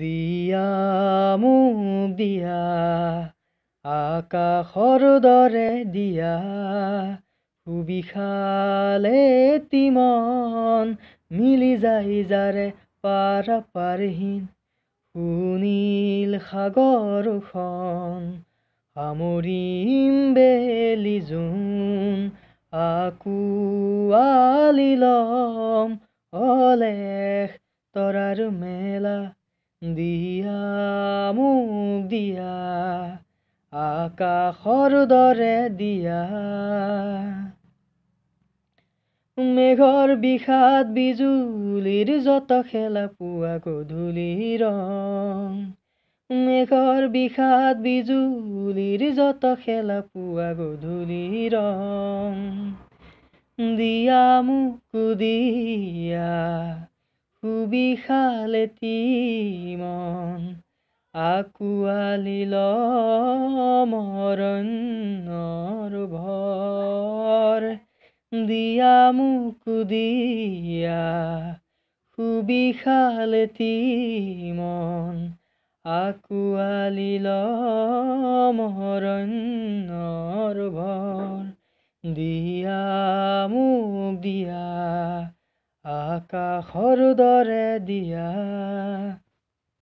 দিয়া মোক দিয়া আকাশৰ দৰে দিয়া সুবিশালে তিমন মিলি যাই যাৰে পাৰ পাৰহীন সুনীল সাগৰখন সামৰিম বেলি জোন আকুৱালি ল'ম অলেখ তৰাৰ মেলা দিয়া মোক দিয়া আকাশৰ দৰে দিয়া মেঘৰ বিষাদ বিজুলিৰ যত খেলা পোৱা গধূলি ৰং মেঘৰ বিষাদ বিজুলিৰ যত খেলা পোৱা গধূলি ৰং দিয়া মোক দিয়া বিশালেতি মন আকুৱালি মৰণৰ ভৰ দিয়া মোক দিয়া সুবিশালেতি মন আকুৱালি মৰণৰ ভৰ দিয়া মোক দিয়া আকাশৰ দৰে দিয়া